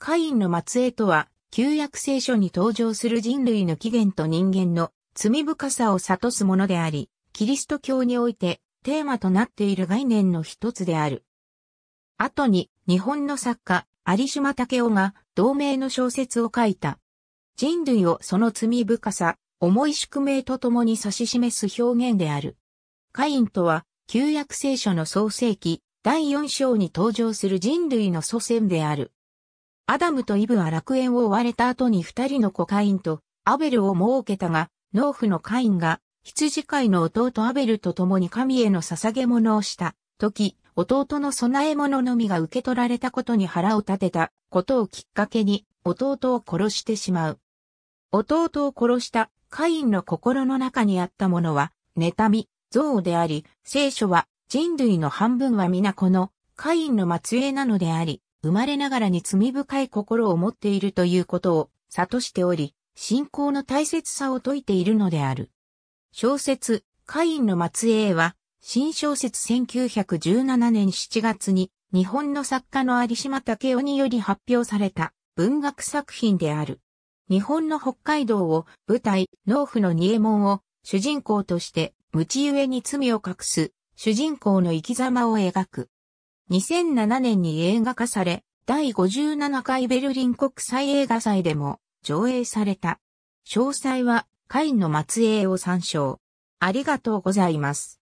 カインの末裔とは、旧約聖書に登場する人類の起源と人間の罪深さを悟すものであり、キリスト教においてテーマとなっている概念の一つである。後に日本の作家、有島武雄が同名の小説を書いた。人類をその罪深さ、重い宿命とともに指し示す表現である。カインとは、旧約聖書の創世記、第4章に登場する人類の祖先である。アダムとイブは楽園を追われた後に二人の子カインとアベルを設けたが、農夫のカインが羊飼いの弟アベルと共に神への捧げ物をした時、弟の供え物のみが受け取られたことに腹を立てたことをきっかけに弟を殺してしまう。弟を殺したカインの心の中にあったものは、妬み、憎悪であり、聖書は人類の半分は皆このカインの末裔なのであり、生まれながらに罪深い心を持っているということを悟しており、信仰の大切さを説いているのである。小説、カインの末裔は、新小説1917年7月に日本の作家の有島武雄により発表された文学作品である。日本の北海道を舞台、農夫の二右門を主人公として、無知ゆえに罪を隠す主人公の生き様を描く。2007年に映画化され、第57回ベルリン国際映画祭でも上映された。詳細は、カインの末裔を参照。ありがとうございます。